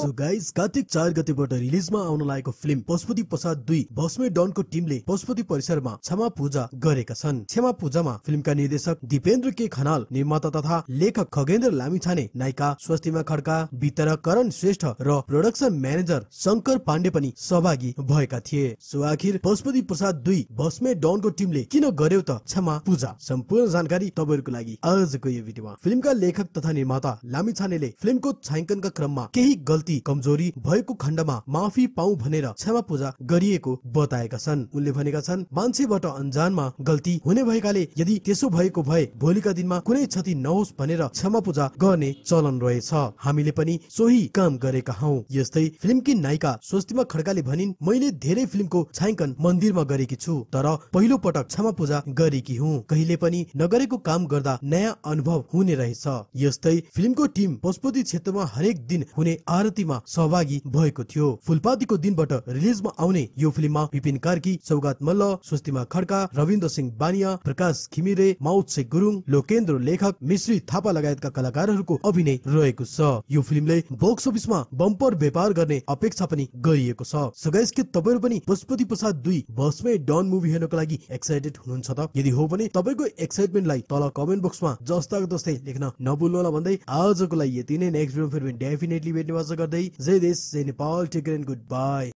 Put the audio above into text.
So guys कार्तिक चार गतेबाट रिलिजमा आउन लागेको फिल्म पशुपति प्रसाद दुई भस्मे डनको टिमले पशुपति परिसरमा क्षमा पूजा गरेका छन् क्षमा पूजामा फिल्मका निर्देशक दिपेन्द्र के खनाल निर्माता तथा लेखक खगेन्द्र लामिछाने नायिका स्वस्तिमा खड्का वितरक करण श्रेष्ठ र प्रोडक्सन म्यानेजर शङ्कर पाण्डे पनि सहभागी भएका थिए सो आखिर पशुपति प्रसाद दुई भस्मे डनको टिमले किन गर्यो त क्षमा पूजा सम्पूर्ण जानकारी तपाईँहरूको लागि आजको यो भिडियोमा फिल्मका लेखक तथा निर्माता लामिछानेले फिल्मको छायाङ्कनका क्रममा केही गल्ती प्रति कमजोरी भएको खण्डमा माफी पाऊ भनेर क्षमा पूजा गरिएको बताएका छन् उनले भनेका छन् मान्छेबाट अन्जानमा गल्ती हुने भएकाले यदि त्यसो भएको भए भोलिका दिनमा कुनै क्षति नहोस् भनेर क्षमा पूजा गर्ने चलन रहेछ हामीले पनि सोही काम गरेका हौ यस्तै फिल्मकी नायिका स्वस्तिमा खड्काले भनिन् मैले धेरै फिल्मको छायाङ्कन मन्दिरमा गरेकी छु तर पहिलो पटक क्षमा पूजा गरेकी हुँ कहिले पनि नगरेको काम गर्दा नयाँ अनुभव हुने रहेछ यस्तै फिल्मको टिम पशुपति क्षेत्रमा हरेक दिन हुने आरती प्रस्तुतिमा सहभागी भएको थियो फुलपातीको दिनबाट रिलिजमा आउने यो फिल्ममा विपिन कार्की सौगात मल्ल स्वस्तिमा खड्का रविन्द्र सिंह बानिया प्रकाश खिमिरे माउत्से गुरुङ लोकेन्द्र लेखक मिश्री थापा लगायतका कलाकारहरूको अभिनय रहेको छ यो फिल्मले बक्स अफिसमा बम्पर व्यापार गर्ने अपेक्षा पनि गरिएको छ सगैस के तपाईँहरू पनि पशुपति प्रसाद दुई बसमै डन मुभी हेर्नको लागि एक्साइटेड हुनुहुन्छ त यदि हो भने तपाईँको एक्साइटमेन्टलाई तल कमेन्ट बक्समा जस्ताको जस्तै लेख्न होला भन्दै आजको लागि यति नै नेक्स्ट फिल्म फेरि डेफिनेटली भेट्ने बाजा Saday, Zaydis, Zainipal, Tigran, goodbye.